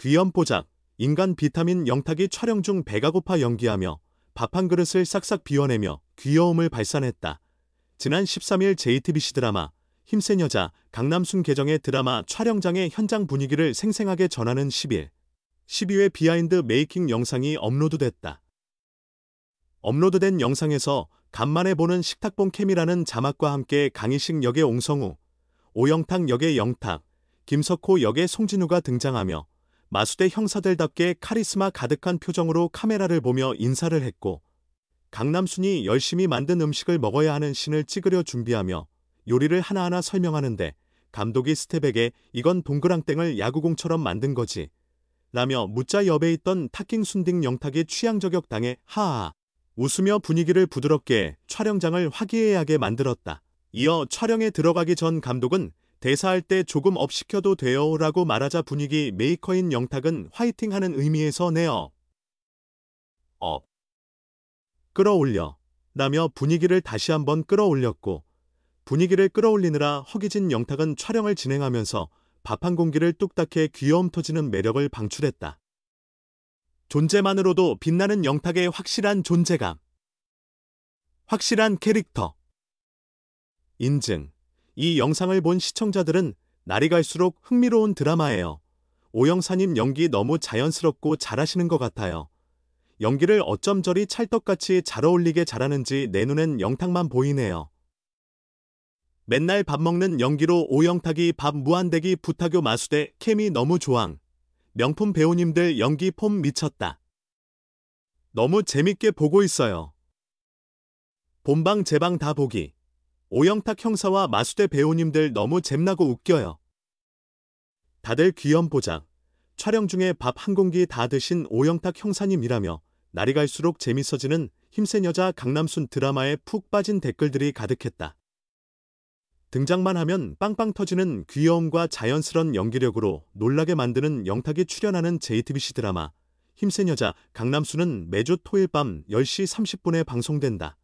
귀염뽀장, 인간 비타민 영탁이 촬영 중 배가 고파 연기하며 밥 한 그릇을 싹싹 비워내며 귀여움을 발산했다. 지난 13일 JTBC 드라마 힘센 여자 강남순 계정의 드라마 촬영장의 현장 분위기를 생생하게 전하는 10일 12회 비하인드 메이킹 영상이 업로드됐다. 업로드된 영상에서 간만에 보는 식탁본 캠이라는 자막과 함께 강희식 역의 옹성우, 오영탁 역의 영탁, 김석호 역의 송진우가 등장하며 마수대 형사들답게 카리스마 가득한 표정으로 카메라를 보며 인사를 했고 강남순이 열심히 만든 음식을 먹어야 하는 신을 찍으려 준비하며 요리를 하나하나 설명하는데 감독이 스텝에게 이건 동그랑땡을 야구공처럼 만든 거지 라며 무자 옆에 있던 타킹 순딩 영탁의 취향 저격당해 하하 웃으며 분위기를 부드럽게 촬영장을 화기애애하게 만들었다. 이어 촬영에 들어가기 전 감독은 대사할 때 조금 업 시켜도 돼요 라고 말하자 분위기 메이커인 영탁은 화이팅 하는 의미에서 내어 업 끌어올려 라며 분위기를 다시 한번 끌어올렸고 분위기를 끌어올리느라 허기진 영탁은 촬영을 진행하면서 밥 한 공기를 뚝딱해 귀여움 터지는 매력을 방출했다. 존재만으로도 빛나는 영탁의 확실한 존재감 확실한 캐릭터 인증 이 영상을 본 시청자들은 날이 갈수록 흥미로운 드라마예요. 오영사님 연기 너무 자연스럽고 잘하시는 것 같아요. 연기를 어쩜 저리 찰떡같이 잘 어울리게 잘하는지 내 눈엔 영탁만 보이네요. 맨날 밥 먹는 연기로 오영탁이 밥 무한대기 부탁요 마수대 케미 너무 조항. 명품 배우님들 연기 폼 미쳤다. 너무 재밌게 보고 있어요. 본방 제방다 보기. 오영탁 형사와 마수대 배우님들 너무 잼나고 웃겨요. 다들 귀염보장. 촬영 중에 밥 한 공기 다 드신 오영탁 형사님이라며 날이 갈수록 재밌어지는 힘센 여자 강남순 드라마에 푹 빠진 댓글들이 가득했다. 등장만 하면 빵빵 터지는 귀여움과 자연스런 연기력으로 놀라게 만드는 영탁이 출연하는 JTBC 드라마 힘센 여자 강남순은 매주 토요일 밤 10시 30분에 방송된다.